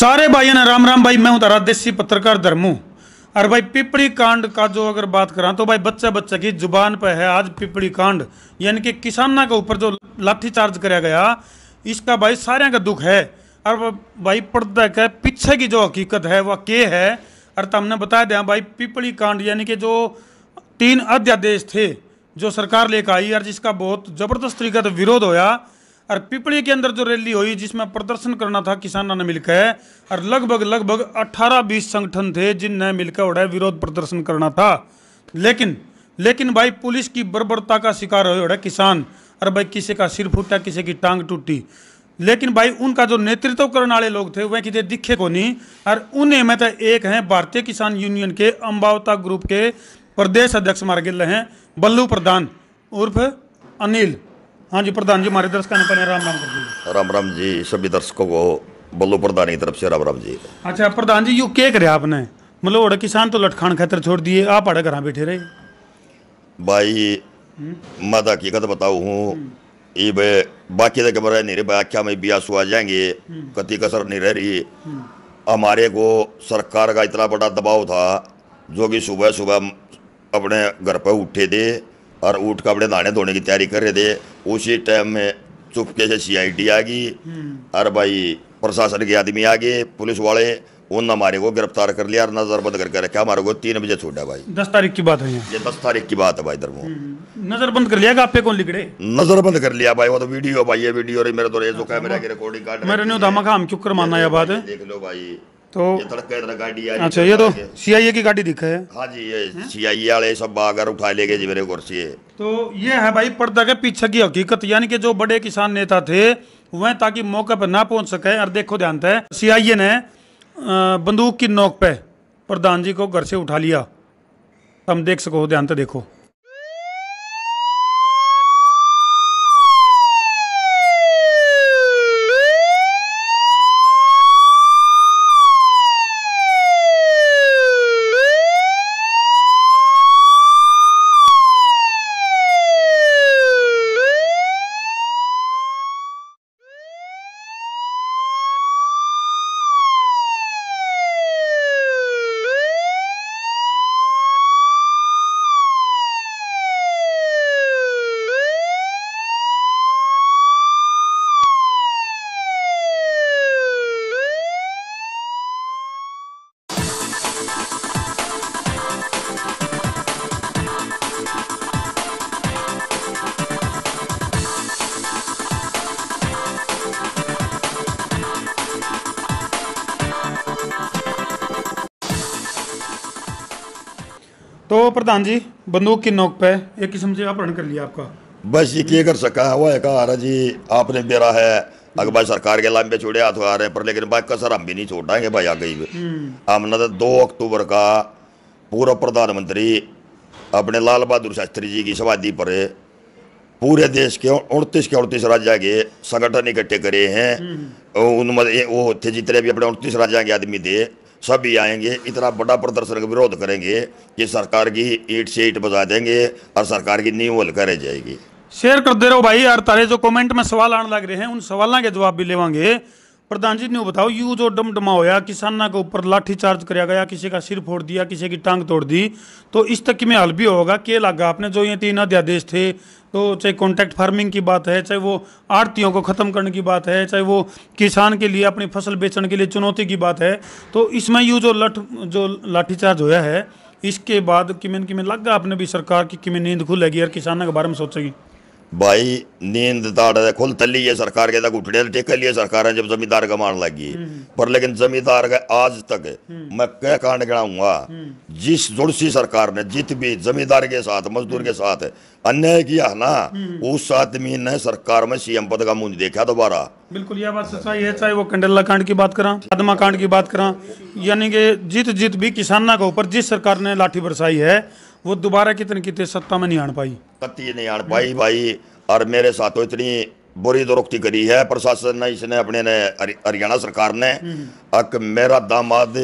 सारे भाइयों ने राम राम भाई मैं हूं तारा तो देसी पत्रकार धर्मू और भाई पिपड़ी कांड का जो अगर बात करा तो भाई बच्चा बच्चा की जुबान पर है आज पिपड़ी कांड यानी कि किसाना के ऊपर जो लाठीचार्ज कराया गया इसका भाई सारे का दुख है और भाई पर्दा के पीछे की जो हकीकत है वह के है और हमने बताया दिया भाई पिपड़ी कांड यानी कि जो तीन अध्यादेश थे जो सरकार लेकर आई और जिसका बहुत ज़बरदस्त तरीके से विरोध होया और पिपड़ी के अंदर जो रैली हुई जिसमें प्रदर्शन करना था किसानों ने मिलकर और लगभग लगभग 18-20 संगठन थे जिनने मिलकर उड़ा विरोध प्रदर्शन करना था लेकिन लेकिन भाई पुलिस की बर्बरता का शिकार हुए उड़ा किसान और भाई किसी का सिर फूटा किसी की टांग टूटी लेकिन भाई उनका जो नेतृत्व करने वाले लोग थे वह कितने दिखे को नहीं और उन्हें में तो एक हैं भारतीय किसान यूनियन के अम्बावता ग्रुप के प्रदेश अध्यक्ष मार्गिल हैं बल्लू प्रधान उर्फ अनिल हाँ जी प्रधान जी हमारे दर्शकों राम राम राम राम जी सभी दर्शकों को बल्लू प्रधान की तरफ से राम राम जी अच्छा प्रधान जी यू के करे आपने मतलब ओड़ा किसान तो लटखान खातर छोड़ दिए आप अड़ा घर बैठे रहे भाई मैं तो हकीकत बताऊ हूँ ये बे बाकी तो खबर नहीं रही भाई क्या में बिया सुहा जाएंगे कति कसर नहीं रह रही हमारे को सरकार का इतना बड़ा दबाव था जो कि सुबह सुबह अपने घर पर उठे थे और ऊट कपड़े नहाने धोने की तैयारी कर रहे थे उसी टाइम में चुपके से सीआईडी आ गई हम्म। और भाई प्रशासन के आदमी आ गए पुलिस वाले उन हमारे को गिरफ्तार कर लिया और नजरबंद करके रखा हमारे को तीन बजे छोड़ा भाई दस तारीख की बात है ये दस तारीख की बात है भाई धर्मो हम्म। नजरबंद कर लिया आप पे कौन लिखड़े नजरबंद कर लिया भाई वो तो वीडियो भाई ये वीडियो मेरे तो अच्छा, हाँ। ये कैमरा की रिकॉर्डिंग काट धमाका हम क्यों कर माना यह बात है देख लो भाई तो, तो अच्छा ये तो सीआईए की गाड़ी दिखा है हाँ जी ये सीआईए वाले सब बागर उठा लेके जी मेरे कुर्सी तो ये है भाई पर्दा के पीछे की हकीकत यानी कि जो बड़े किसान नेता थे वह ताकि मौके पर ना पहुंच सके और देखो ध्यान है सीआईए ने बंदूक की नोक पे प्रधान जी को घर से उठा लिया तुम देख सको ध्यान से देखो तो प्रधान जी बंदूक की नोक पे एक किस्म से अपहरण कर लिया आपका बस ये क्या कर सका है वो है कहा रहा जी आपने मेरा है अगर भाई सरकार के लाभ छोड़े हाथ आ रहे हैं पर लेकिन भाई कसर हम भी नहीं छोड़ाएंगे भाई आ गई हम्म। हमने तो दो अक्टूबर का पूर्व प्रधानमंत्री अपने लाल बहादुर शास्त्री जी की समाधि पर पूरे देश के उनतीस के उनतीस राज्य के संगठन इकट्ठे करे हैं हम्म। उनमें वो थे जितने भी अपने उनतीस राज्य के आदमी थे सभी आएंगे इतना बड़ा प्रदर्शन का विरोध करेंगे कि सरकार की ईट से ईट बजा देंगे और सरकार की नींव हल करे जाएगी शेयर कर दे रहे हो भाई यार तारे जो कमेंट में सवाल आने लग रहे हैं उन सवालों के जवाब भी लेवांगे प्रधान जी ने बताओ यू जो डमडमा होया किसाना के ऊपर लाठी चार्ज कराया गया किसी का सिर फोड़ दिया किसी की टांग तोड़ दी तो इस तक में हल भी होगा के लगा आपने जो ये तीन अध्यादेश थे तो चाहे कॉन्ट्रैक्ट फार्मिंग की बात है चाहे वो आड़तियों को ख़त्म करने की बात है चाहे वो किसान के लिए अपनी फसल बेचने के लिए चुनौती की बात है तो इसमें यू जो लठ जो लाठीचार्ज होया है इसके बाद किमें किमें लग गया आपने भी सरकार की किमें नींद खुलेगी और किसानों के बारे में सोचेगी भाई नींद ताड़ तो है खुल तली है सरकार के तक उठड़े टेक लिए सरकार है जब जमींदार का लग गई पर लेकिन जमींदार का आज तक हम्म। मैं कह कांड गिराऊंगा हम्म। जिस जुड़सी सरकार ने जित भी जमींदार के साथ मजदूर के साथ अन्याय किया ना हम्म। उस आदमी ने सरकार में सीएम पद का मुंज देखा दोबारा बिल्कुल यह बात सच्चाई है चाहे वो कंडेला कांड की बात करा आदमा कांड की बात करा यानी कि जित जित भी किसाना के ऊपर जिस सरकार ने लाठी बरसाई है वो दोबारा कितने कितने सत्ता में नहीं आन पाई कत्ती नहीं आन पाई भाई और मेरे साथ तो इतनी बुरी दुरुक्ति करी है प्रशासन ने इसने अपने ने हरियाणा सरकार ने अक मेरा दामाद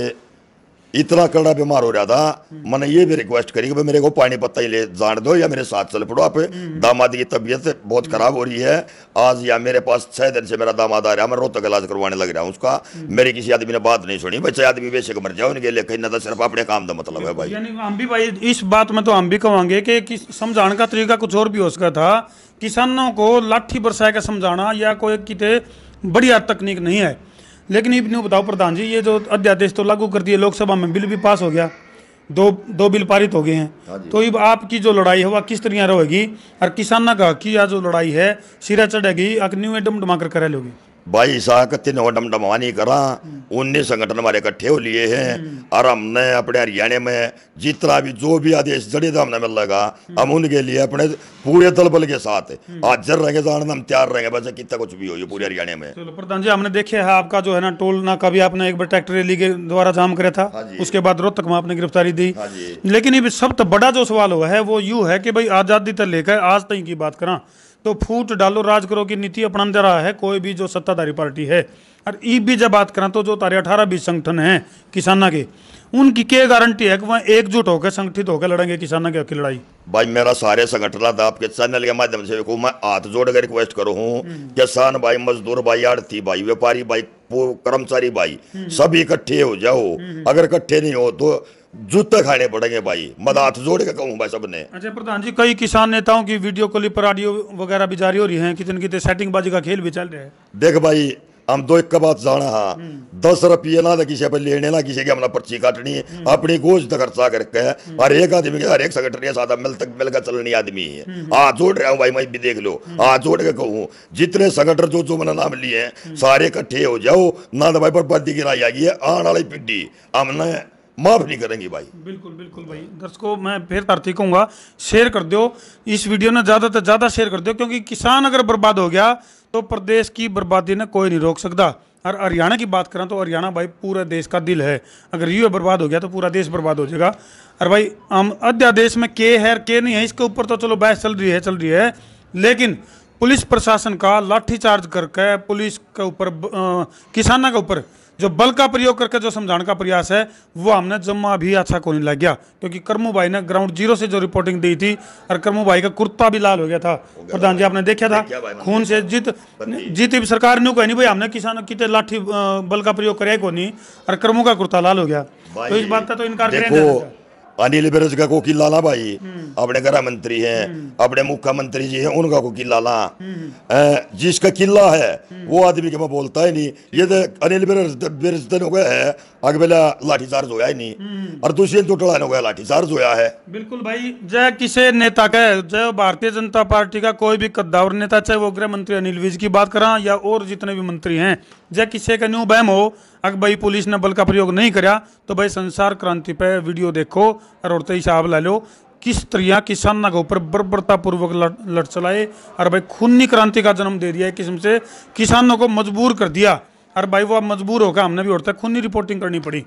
इतना कड़ा बीमार हो रहा था मैंने ये भी रिक्वेस्ट करी कि मेरे को पानी पत्ता ही ले जान दो या मेरे साथ चल पड़ो आप दामाद की तबीयत बहुत खराब हो रही है आज या मेरे पास छह दिन से मेरा दामाद आ रहा है मैं रोता इलाज करवाने लग रहा हूँ उसका मेरी किसी आदमी ने बात नहीं सुनी बच्चे आदमी वैसे मर जाओ उनके लिए कहीं ना तो सिर्फ अपने काम का मतलब है भाई हम भी भाई इस बात में तो हम भी कहेंगे कि समझाने का तरीका कुछ और भी हो सका था किसानों को लाठी बरसा के समझाना या कोई कितने बढ़िया तकनीक नहीं है लेकिन ये नहीं बताओ प्रधान जी ये जो अध्यादेश तो लागू कर दिए लोकसभा में बिल भी पास हो गया दो दो बिल पारित हो गए हैं हाँ तो अब आपकी जो लड़ाई है वह किस तरह रहेगी और किसाना का की जो लड़ाई है सिरा चढ़ेगी न्यू एडम डमा कर लोगी भाई साहब तीन डम डमानी करा उन्नीस संगठन हमारे इकट्ठे हो लिए हैं और हमने अपने हरियाणा में जितना भी जो भी आदेश जड़े था हमने मिलेगा हम उनके लिए अपने पूरे दल बल के साथ हाजिर रहेंगे जान हम तैयार रहेंगे बस कितना कुछ भी हो पूरे हरियाणा में प्रधान जी हमने देखे है हाँ, आपका जो है ना टोल ना कभी आपने एक बार ट्रैक्टर रैली के द्वारा जाम करा था हाँ उसके बाद रोहतक में आपने गिरफ्तारी दी हाँ लेकिन ये सब बड़ा जो सवाल हुआ है वो यू है कि भाई आज़ादी तक लेकर आज तक की बात करा तो फूट डालो राज करो की नीति अपना रहा है कोई भी जो सत्ताधारी पार्टी है और ई भी जब बात करें तो जो तारे अठारह बीस संगठन हैं किसाना के उनकी क्या गारंटी है कि वह एकजुट होकर संगठित होकर लड़ेंगे किसानों के हक लड़ाई भाई मेरा सारे संगठन आपके चैनल के माध्यम से को मैं हाथ जोड़कर रिक्वेस्ट करो हूँ किसान भाई मजदूर भाई आड़ती भाई व्यापारी भाई कर्मचारी भाई हम्म। सभी इकट्ठे हो जाओ हम्म। अगर इकट्ठे नहीं हो तो जूते खाने पड़ेंगे भाई मद हाथ जोड़ के कहूँ भाई सबने अच्छा प्रधान जी कई किसान नेताओं की वीडियो क्लिप और ऑडियो वगैरह भी जारी हो रही है कितने कितने सेटिंग बाजी का खेल भी चल रहे है देख भाई हम दो एक का बात जाना हाँ दस रुपये ना किसी पर लेने ना किसी की हमने पर्ची काटनी है हम्म। अपनी गोश्त खर्चा करके हम्म। हर एक आदमी के हर एक सेक्रेटरी साथ मिल तक मिलकर चलनी आदमी है हाँ जोड़ रहा हूँ भाई मैं भी देख लो हाँ जोड़ के कहूँ जितने संगठन जो जो मैंने नाम लिए हैं सारे इकट्ठे हो जाओ ना तो भाई बर्बादी गिराई आ गई है आने वाली पीढ़ी हमने माफ़ नहीं करेंगे भाई बिल्कुल बिल्कुल भाई दर्शकों मैं फिर तार्थी कहूँगा शेयर कर दो इस वीडियो ने ज़्यादा से ज़्यादा शेयर कर दो क्योंकि किसान अगर बर्बाद हो गया तो प्रदेश की बर्बादी ने कोई नहीं रोक सकता और हरियाणा की बात करें तो हरियाणा भाई पूरे देश का दिल है अगर यू बर्बाद हो गया तो पूरा देश बर्बाद हो जाएगा और भाई हम अध्यादेश में के है के नहीं है इसके ऊपर तो चलो बहस चल रही है चल रही है लेकिन पुलिस प्रशासन का लाठीचार्ज करके पुलिस के ऊपर किसाना के ऊपर जो बल का प्रयोग करके जो समझाने का प्रयास है वो हमने जम्मा भी अच्छा को नहीं लग गया क्योंकि कर्मू भाई ने ग्राउंड जीरो से जो रिपोर्टिंग दी थी और कर्मू भाई का कुर्ता भी लाल हो गया था प्रधान जी आपने देखा था खून से जीत जीत भी सरकार ने कही भाई हमने किसान की तो लाठी बल का प्रयोग करे को नहीं और कर्मू का कुर्ता लाल हो गया तो इस बात का तो इनकार अनिल बिरज का किला ला भाई हम्म। अपने गृह मंत्री है हम्म। अपने मुख्यमंत्री जी है उनका किला ला हम्म। जिसका किला है वो आदमी के मैं बोलता ही नहीं ये तो अनिल बिरज हो गया है अगबेला लाठीचार्ज होया ही नहीं और दूसरे चोटड़ा तो हो गया लाठीचार्ज होया है बिल्कुल भाई जय किसे नेता का जय भारतीय जनता पार्टी का कोई भी कद्दावर नेता चाहे वो गृह मंत्री अनिल विज की बात करा या और जितने भी मंत्री हैं जे किसी का न्यू बहम हो अगर भाई पुलिस ने बल का प्रयोग नहीं कराया तो भाई संसार क्रांति पे वीडियो देखो और ही साहब ला लो किस तरह किसान के ऊपर बर्बरतापूर्वक लड़ चलाए और भाई खूनी क्रांति का जन्म दे दिया एक किस्म से किसानों को मजबूर कर दिया और भाई वो अब मजबूर होगा हमने भी औरतें खूनी रिपोर्टिंग करनी पड़ी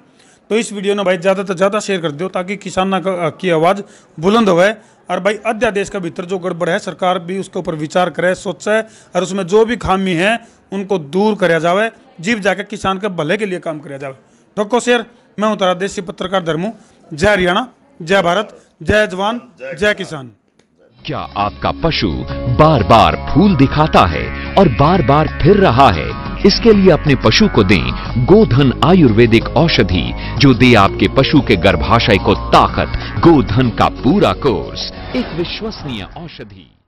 तो इस वीडियो ने भाई ज़्यादा से ज़्यादा शेयर कर दो ताकि किसान की आवाज़ बुलंद होए और भाई अध्यादेश का भीतर जो गड़बड़ है सरकार भी उसके ऊपर विचार करे सोचे और उसमें जो भी खामी है उनको दूर कराया जावे जीव जाके किसान के भले के लिए काम कराया जावे ठोको शेर मैं हूँ तारा देसी पत्रकार धर्मू जय हरियाणा जय भारत जय जवान जय किसान क्या आपका पशु बार बार फूल दिखाता है और बार बार फिर रहा है इसके लिए अपने पशु को दें गोधन आयुर्वेदिक औषधि जो दे आपके पशु के गर्भाशय को ताकत गोधन का पूरा कोर्स एक विश्वसनीय औषधि